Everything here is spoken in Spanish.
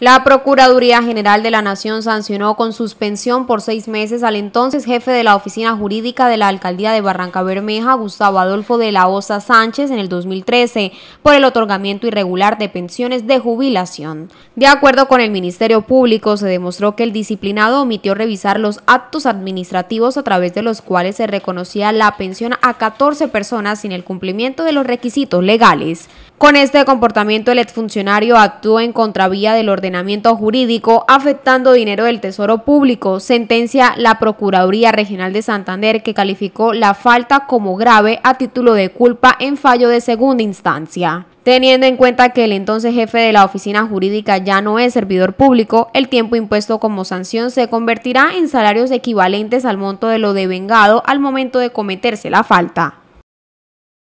La Procuraduría General de la Nación sancionó con suspensión por seis meses al entonces jefe de la Oficina Jurídica de la Alcaldía de Barranca Bermeja, Gustavo Adolfo de la Osa Sánchez, en el 2013, por el otorgamiento irregular de pensiones de jubilación. De acuerdo con el Ministerio Público, se demostró que el disciplinado omitió revisar los actos administrativos a través de los cuales se reconocía la pensión a 14 personas sin el cumplimiento de los requisitos legales. Con este comportamiento, el exfuncionario actuó en contravía del orden ordenamiento jurídico afectando dinero del Tesoro Público, sentencia la Procuraduría Regional de Santander que calificó la falta como grave a título de culpa en fallo de segunda instancia. Teniendo en cuenta que el entonces jefe de la oficina jurídica ya no es servidor público, el tiempo impuesto como sanción se convertirá en salarios equivalentes al monto de lo devengado al momento de cometerse la falta.